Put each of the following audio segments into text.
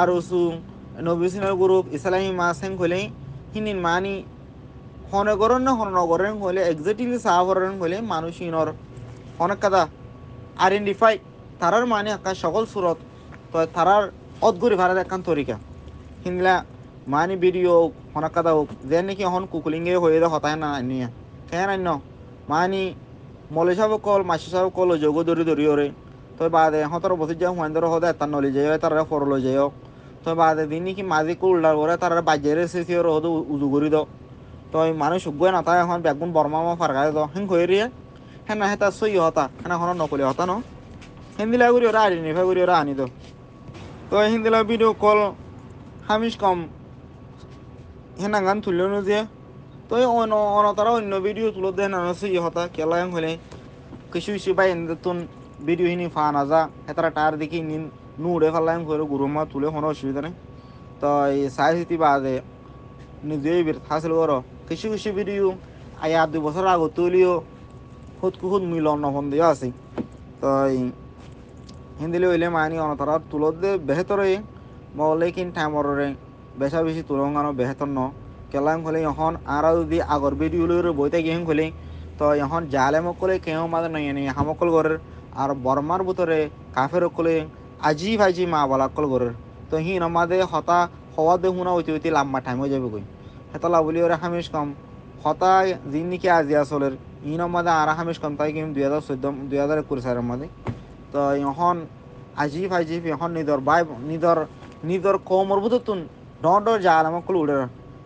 আরসুং নবিসিনের group ইসলামী মাসেং হলে হিনি মানি হনগরণ না হনগরণ হলে এক্সাক্টলি সাহরণ হলে মানুষিনর অনেক কথা আইডেন্টিফাই তারার মানে একা সকল সুরত তো তারার অদ্গুরি ভারত একখান তরিকা হিনলা মানি ভিডিও অনেক কথা হোক যে নাকি এখন কুকুলিঙ্গে হয়ে যা হতায় না নিয়ে কেন অন্য মানি মলেশাব কল মাসিসাব কল যোগ দরি দরি ওরে তো বাদে হতর বসে যাও হুয়ান্দর হতে এত নলি যাই তার ফর লই যাই তো বাদে দিনই কি মাঝে কুলডার করে তার বাজারে এসেছি ওর হতো উজু করি দো তো মানুষ উগুয়ে না তাই এখন বেগুন বর্মা মা ফারগাই দো হেন কই রে হ্যাঁ না হেতা সই হতা হ্যাঁ এখন নকলি হতা ন হিন্দিলা করি ওরা আনি নিফা করি ওরা আনি দো তো হিন্দিলা ভিডিও কল হামিস কম হেনা গান তুললো না যে তো অন অন তারা অন্য ভিডিও তুলো দেন না সই হতা কেলা হলে কিছু কিছু বাই তুন ভিডিও হিনি ফা না যা হেতারা টায়ার দেখি নিন নুড়ে ফেললাম করে গুরু মা তুলে কোনো অসুবিধা নেই তো এই সাই সিটি বাদে নিজেই হাসিল করো কিছু কিছু ভিডিও আর দুই বছর আগত তুলিও খুদ কুহুদ মিলন নফন দিয়ে আছে তো হিন্দিলে হইলে মানি অনতারা তুলত দে বেহতরে মলে কিন টাইমরে বেসা বেশি তুলঙ্গানো বেহতর ন কেলাম হলে এখন আর যদি আগর ভিডিও বই বইতে গেম হলে তো এখন জালে মকলে কেউ মাদ নয় হামকল ঘরের আর বর্মার ভিতরে কাফের কলে আজি ভাইজি মা বলা কল গরের তো হি দে হতা হওয়া দে হুনা ওইতে ওইতে লাম্বা ঠাইম হয়ে যাবে কই হেতলা বলি ওরা হামেশ কম হতা জিন নিকে আজিয়া চলের ই দে আর হামেশ কম তাই কিন্তু দুই হাজার চোদ্দ দুই হাজার একুশ সালের মধ্যে তো এখন আজি ভাইজি এখন নিদর বাই নিদর নিদর কমর বুধতুন তুন ডর জাল আমার কুল উড়ে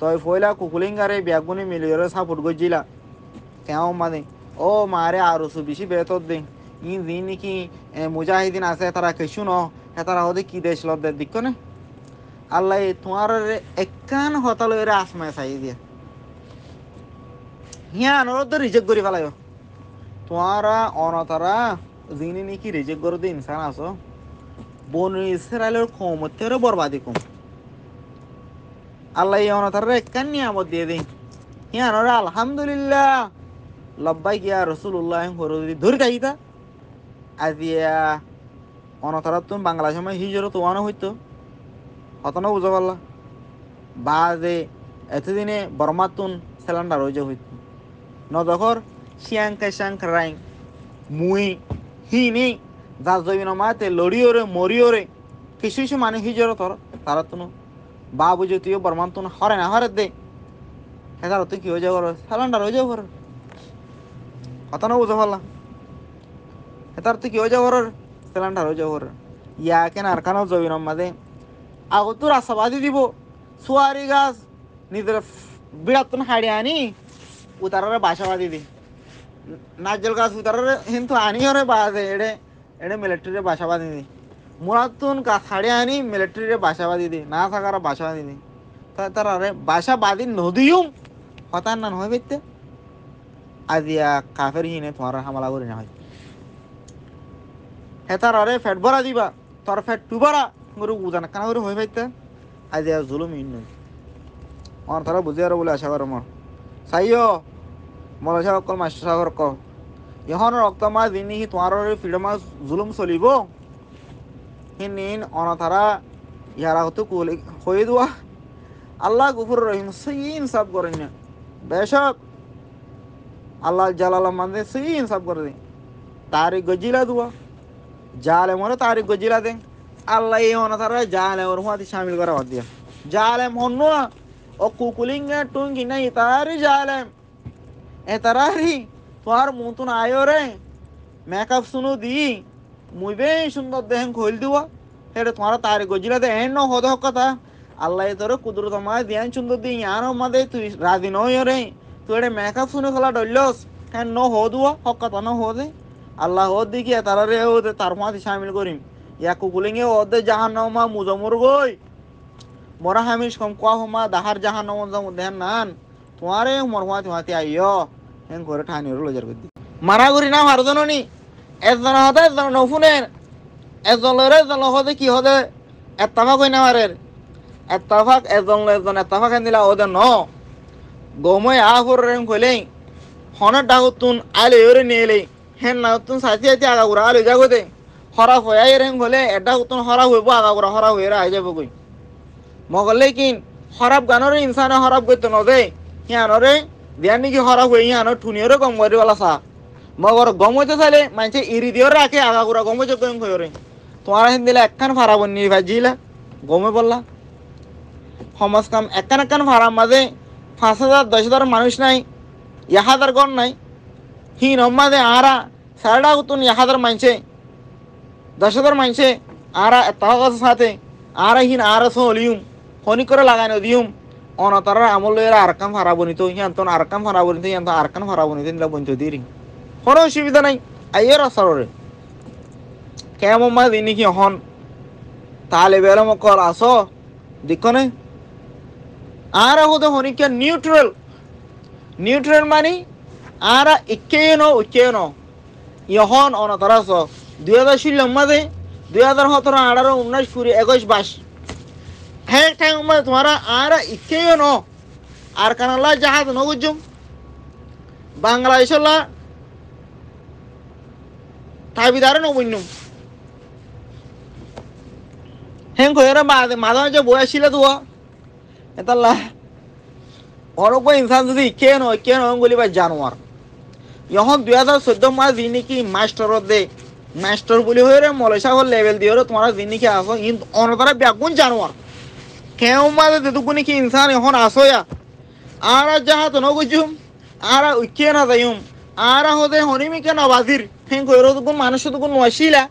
তই ফইলা কুকুলিঙ্গারে ব্যাগুনি মিলিয়ে সাপোর্ট গজিলা কেউ মানে ও মারে আরো বেশি বেতর দিই ই দিন কি মুজাহিদিন আছে তারা কিছু ন তারা হদি কি দেশ লদের দিক আল্লাহ তোমার একান হতাল এর আসমায় চাই দিয়ে হিয়া অনুরোধ রিজেক্ট করি পেলাইও তোমারা অনতারা যিনি নাকি রিজেক্ট করে দিয়ে ইনসান আছো বন ইসরায়েলের ক্ষমতারও বরবাদি কম আল্লাহ অনতারা একান নিয়ামত দিয়ে দিন হিয়া আলহামদুলিল্লাহ লব্বাই গিয়া রসুল্লাহ ধরে থাকিতা আজিয়া অনতারাতুন বাংলা সময় তো ওয়ানো হইতো হতনো বুঝা পারলা বা যে এতদিনে বর্মাতুন সেলান্ডার হইজে হইত নদখর শিয়াংকে শিয়াংকে রাইং মুই নি যা জমি মাতে লড়িওরে মরিওরে কিছু কিছু মানে হিজরতর তারা তুনো বা বুঝে তুই বর্মান তুন হরে না হরে দে হেতার তুই কি হয়ে যাও সেলান্ডার হয়ে যাও কথা না বুঝা পারলাম এতারতকি ওই জহরর সেলান্ডার ওই জহর ইয়াকে নারকানো জবিন মাদে আগতো রাসাবাদি দিব সুয়ারি গাছ নিজের বিরাতন হাড়ি আনি উতারারে বাসাবাদি দি নারকেল গাছ উতারারে কিন্তু আনিওরে বাদে এড়ে এড়ে মিলিটারি বাসাবাদি দি মুরাতুন গাছ হাড়ি আনি মিলিটারিরে বাসাবাদি দি না থাকার বাসাবাদি দি তারারে বাসাবাদি নদীও হতার নান হয়ে বেতে আজিয়া কাফের হিনে তোমার হামলা করে না হয় হেতার আরে ফ্যাট ভরা দিবা তোর ফ্যাট টু ভরা গরু উদান কানা করে হয়ে ভাইতে আজ আর জুলুম ইন নয় আমার তারা বুঝে আর বলে আশা করো মর সাইও মর আশা কল মাস্টার সাগর ক ইহন রক্ত মা দিনি হি তোমার ফিডমা জুলুম চলিব হিনিন অনথারা ইয়ারা হতো কুলে হয়ে দোয়া আল্লাহ গুফুর রহিম সেই ইনসাফ করেন না বেশক আল্লাহ জালাল মানে সেই ইনসাফ করে দিন তারই গজিলা দোয়া জালেম হলে তারিখ গজিলা দেন আল্লাহ এই হনা তারা জালে ওর হাতি শামিল করা বাদ দিয়া জালেম হন ও কুকুলিং টুঙ্গি নাই ইতারি জালেম এ তারারি তোর মতন আয়ো রে মেকআপ শুনো দি মুই বে সুন্দর দেহেন খোল দিব এটা তোমার তারিখ গজিলা দে এন হদ কথা আল্লাহ তোর কুদরত আমায় দিয়ান সুন্দর দি ইয়ান মাদে তুই রাজি নয় রে তুই এটা মেকআপ শুনে খেলা ডলস হ্যাঁ ন হ দুয়া হক কথা ন হ দে আল্লাহ দিকে তারা রে তার মাঝে সামিল করিম ইয়াকু কুলিঙ্গে ওদে জাহান্নামা মুজমর গই মরা হামিশ কম কোয়া হোমা দাহার জাহান্নামা জামু দেন নান তোমারে মরমা তোমাতে আইয় হেন করে ঠানি রুল জার গদি মারা গরি না হার জননি এজন হদে এজন নফুনে এজন লরে এজন হদে কি হদে এত্তাফা কই না মারের এত্তাফাক এজন এজন এত্তাফা খান দিলা ওদে ন গময় আহর রেম কইলেই হনের ডাগুতুন আলে ওরে নিয়ে হেন না তুন সাথে সাথে আগা ঘুরা লই যা গোতে হরা হয়ে এর হেন হলে এটা তুন হরা হইব আগা ঘুরা হরা হয়ে আই যাব কই মগলে কিন হরাব গানরে ইনসানে হরাব করতে নদে হিয়ানরে দিয়া নাকি হরা হয়ে হিয়ানর ঠুনিয়রে কম করে বলা সা মগর গম হইতে চাইলে মানছে ইরি দিও রাখে আগা ঘুরা গম হইতে কম হয়ে তোমার হেন দিলে একখান ফারা বন্নি ভাজিলা গমে বললা সমাজ কাম একখান একখান ভাড়ার মাঝে পাঁচ হাজার দশ হাজার মানুষ নাই এক হাজার গড় নাই হিন মাঝে আরা সারডাগুতুন ইহাদার মানছে দশ হাজার মানছে আরা এতাগাস সাথে আরাহীন আরস হলিউম খনি করে লাগানো দিউম অনতারার আমল এর আরকাম হারা বনিত হিয়ান্তন আরকাম হারা বনিত হিয়ান্ত আরকান হারা বনিত নিলা বনিত দিরি কোনো অসুবিধা নাই আইয়ের আসরে কেমন মা দিনি কি হন তাহলে বেলম কল আস দিকনে আর হতে হনিকা নিউট্রাল নিউট্রাল মানে আর ইকেন ইকেন ইহন অনতরাস দুই হাজার ষোলো মাদে দুই হাজার সতেরো আঠারো উনিশ কুড়ি একুশ বাইশ হ্যাঁ ঠাই মাদে তোমারা আর ইকেই ন আর কানালা জাহাজ নগুজুম বাংলাদেশলা তাবিদারে নবৈন্যম হ্যাঁ কয়েরা মাদা যে বয়ে আসিলে তো এটা লা অনেক ইনসান যদি ইকে নয় কে বলি বা জানোয়ার ইহন দুই হাজার চোদ্দ মাস যি নেকি মাষ্টৰত দে মাষ্টৰ বুলি হয়ে রে মলেশা হল লেভেল দিয়ে রে তোমার যি নেকি আসো ইন অনতারা ব্যাগুন জানোয়ার কেউ মাঝে যেটুকু নাকি ইনসান এখন আসোয়া আর যাহা তো নগুজুম আর উইকে না যাইম আর হতে হরিমিকে নবাজির হ্যাঁ কইর তুকুন মানুষ তুকুন নশিলা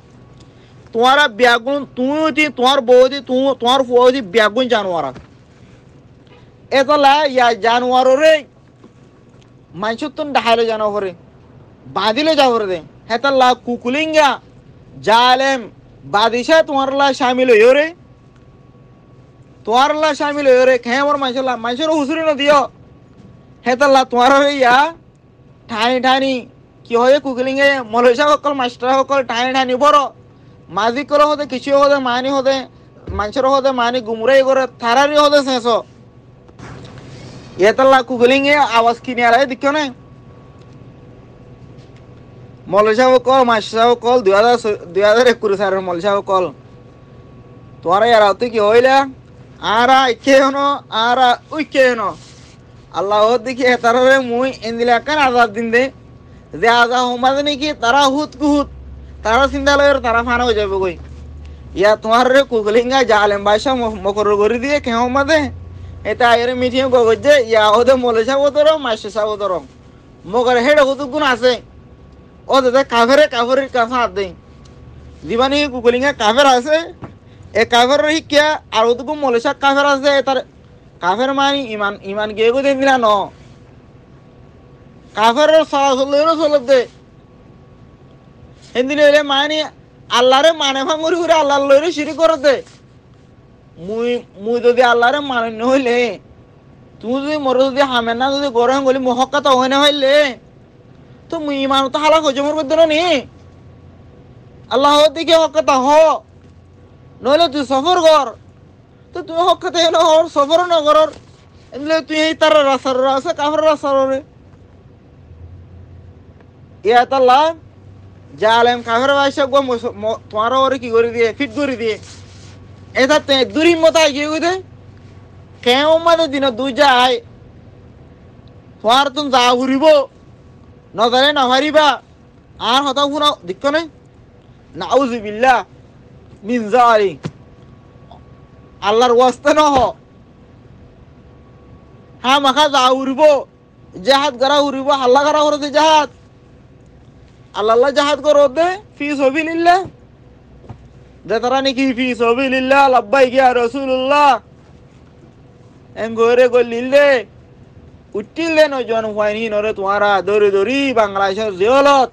তোমারা ব্যাগুন তুই হতি তোমার বৌদি তোমাৰ তোমার ফুয়দি ব্যাগুন জানোয়ার এতলা ইয়া জানোয়ার রে মানুষ তো ডাহাইলে জানো করে बाधिले जावर दे हेतल्ला कुकुलिंगा जालेम बादिशा तुम्हारला शामिल हो रे तुम्हारला शामिल हो रे खे और माशाला माशर हुसरी न दियो हेतल्ला तुम्हारा रे या ठानी ठानी कि हो कुकुलिंगे मलेशा कल मास्टर कल ठानी ठानी बरो माजी कर होते किसी होते मानी होते मानसर होते मानी गुमरे कर थारारी ये आवाज की दिखो ना মলেশাহ কল মাসাহ কল দুই হাজার দুই হাজার একুশ সালের মলেশাহ কল তোমার এরা তুই কি হইলা আরা ইকে হন আরা উইকে হন আল্লাহ দেখি হেতারে মুই এন্দিলা কান আজাদ দিন দে যে আজা হোমাদ নাকি তারা হুত কুহুত তারা চিন্তা লয়ের তারা ফানা হয়ে যাবে কই ইয়া তোমার রে কুকলিঙ্গা জালেম বাইসা মকর করে দিয়ে কেহ মাদে এটা আয়ের মিঠিয়ে গগজ যে ইয়া ওদের মলেশা বোতর মাসে সাবোতর মকর হেড হুতুক গুণ আছে ও দাদা কাফেরে কাফের কাফা আদে দিবানি গুগলিঙে কাফের আছে এ কাফের কে আর ওটুকু মলেশা কাফের আছে তার কাফের মানে ইমান ইমান গিয়ে গিয়ে দিলা ন না দে হিন্দি মানে আল্লাহরে মানে ভাঙুরি করে আল্লাহর লইরে সিঁড়ি করে দে মুই মুই যদি আল্লাহরে মানে নহলে তুমি যদি মরে যদি হামে না যদি গরম গলি মহক্কা হয় না হইলে তো ইমান তো হালা হয়ে জমর করতে নি আল্লাহ দিকে হকতা হ নইলে তুই সফর কর তো তুমি হকতে হলো হর সফর নগরর এমনি তুই এই তার রাসার আছে কাফের রাসার রে ইয়া তাল্লা জালেম আলেম কাফের বাইসা গো তোমার ওরে কি করে দিয়ে ফিট করে দিয়ে এটা তে দুরি মত আই গিয়ে দে কেউ মানে দিন দুই যায় তোমার তুমি যা ঘুরিব নজরে নাভারিবা আর হতা শুনা দিক্ষ নাই নাউজু বিল্লা মিনজা আলি আল্লাহর ওয়াস্তে নহ হা মাখা যা উড়ব জাহাজ গড়া উড়ব হাল্লা গড়া করে জাহাজ আল্লাহ আল্লাহ জাহাজ করো দে ফি সবি নিল্লে যে তারা নাকি ফি সবি নিল্লা লাব্বাই গিয়া রসুল্লাহ এম গরে গলিল দে উঠিলে নজন হুয়াইনি নরে তোমারা দৌড়ে দৌড়ি বাংলাদেশের জিয়লত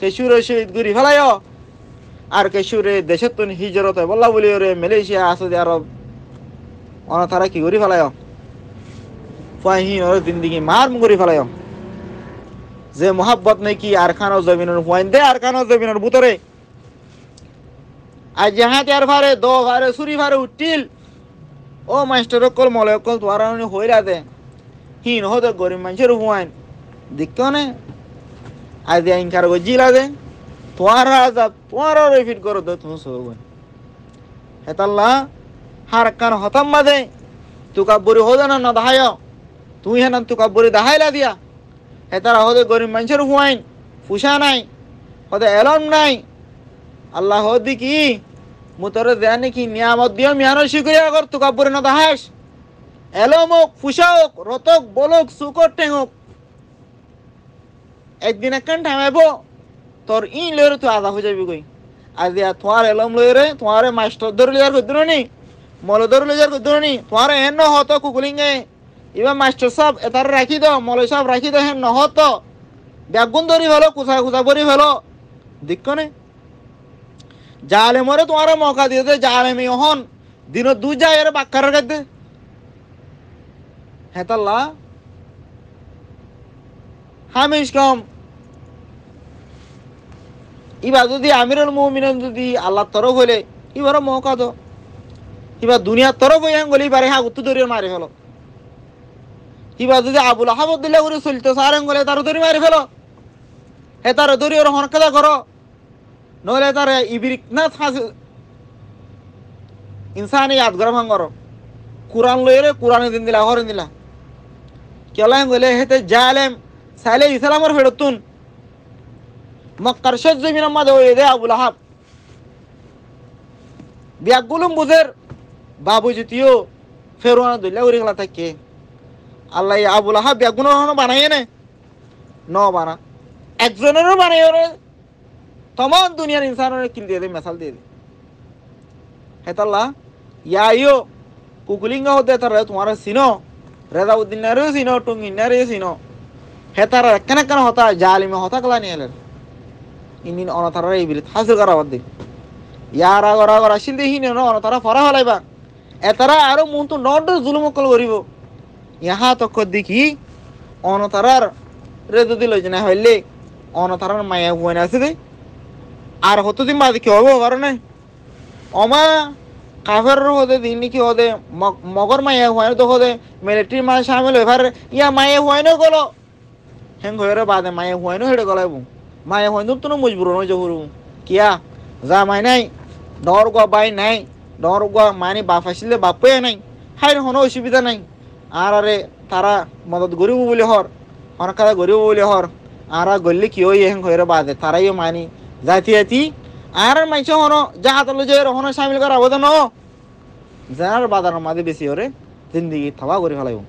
কেশুরে শহীদ গুড়ি ফেলায় আর কেশুরে দেশের তুন হিজরত বল্লা বলি ওরে মালয়েশিয়া আসদি আরব অন তারা কি করি ফেলায় হুয়াইহিন ওরে জিন্দিগি মার মুগুরি ফেলায় যে মহাব্বত নাকি আর খানো জমিনের হুয়াইন দে আর খানো জমিনের ভুতরে আর যেহাতে আর ভারে দো ভারে সুরি ভারে উঠিল ও মাস্টার কল মলে কল তোয়ারা হইরা দে miskin hodo gorin manchero huwain dikkone adi ayin kargo jilade tuwara azab tuwara refit goro do tun sogon hetalla har kan hotam made tuka buri hodana na dahayo তুই হেন তুকা বরি দাহাইলা দিয়া হেতারা হদে গরিব মানুষের হুয়াইন ফুসা নাই হদে এলম নাই আল্লাহ হদি কি মুতরে দেয়ানি কি নিয়ামত দিও মিয়ানো শিকুরিয়া কর তুকা বরি না দাহাস এলম হোক ফুসা হোক রতক বলক সুকর ঠেঙক একদিন একখান ঠামাইব তোর ই লইরে তুই আদা হয়ে যাবি কই আর দিয়া তোমার এলম লইরে তোমার মাস্টার ধরে লিয়ার করতো নি মল ধরে লিয়ার করতো নি তোমার হেন হতো কুকুলিঙ্গে এবার মাস্টার সাহেব এটার রাখি দাও মলে সাহেব রাখি দাও হেন হতো ব্যাগুন ধরি ফেলো কুসা কুসা করি ফেলো দিক জালে জালেমরে তোমার মকা দিয়ে দে জালেমি হন দিন দু যায় এর বাক্কারের কাছে হেতাল্লা হামিশ কম ইবা যদি আমিরুল মুমিনন যদি আল্লাহর তরফ হইলে ইবার মহকা দো ইবার দুনিয়ার তরফ হইয়া গলি ইবারে হা উত্তু দরিয়ে মারি ফেলো ইবার যদি আবুল আহাবত দিলে করে চলতে সারেন গলে তার দরি মারি ফেলো হে তার দরি ওর হরকাদা করো নইলে তার ইবিরিক না ফাঁসে ইনসানি ইয়াদ গরম করো কোরআন লইরে কোরআনে দিন দিলা হরেন দিলা কেলাম গেলে হেতে জালেম সাইলে ইসলামর ফেরতুন মক্কার সহ্য মিনাম্মা দেওয়া দে আবুল আহাব বিয়া গুলুম বুঝের বাবু জিতিও ফেরোয়ানা দইলা উড়ে খেলা থাকে আল্লাহ আবুল আহাব বিয়া গুণ বানাইয়ে নে ন বানা একজনেরও বানাইয়ে রে তমাম দুনিয়ার ইনসানের কিল দিয়ে দে মেসাল দিয়ে দে হেতাল্লাহ ইয়া ইয়ো কুকুলিঙ্গ হতে তারা তোমার সিনো রেজাউদ্দিনের সিনো টুঙ্গিনের সিনো হেতার কেন কেন হতা জালিমে হতা কলা নিয়ে এলেন ইন্দিন অনতার এই বিলিত হাসিল করা বাদ দিন ইয়ার আগর আগর আছিল দেহি ন অনতারা ফরা হলাইবা এতারা আরো তো নড জুলুম কল করিব ইহা তক্ষ দেখি অনতারার রেদ দিল না হইলে অনতারার মায়া হুয়ে না আছে আর হতো দিন বাদ কি হবো কারণে অমা কাফেরর হতে দিনিকি হতে মগর মায়ে হয় তো হতে মিলিটারি মায়ে সামিল হয় ইয়া মায়ে হয় না গলো হেন ঘরে বাদে মায়ে হয় না হেড়ে গলাইব মায়ে হয় তো মজবুর নয় জহুর কিয়া যা মাই নাই ডর গো বাই নাই ডর গো মানে বাপ আসলে বাপে নাই হাই হনো অসুবিধা নাই আর আরে তারা মদত গরিব বলে হর অনেক কথা গরিব বলে হর আর গল্লি কি হই হেন ঘরে বাদে তারাইও মানি জাতি জাতি আর মাইছে হনো যা হাতলে যে হনো সামিল করা আবেদন জেনার বাদানোর মাঝে বেশি ওরে জিন্দিগি থাবা করে ফেলাইব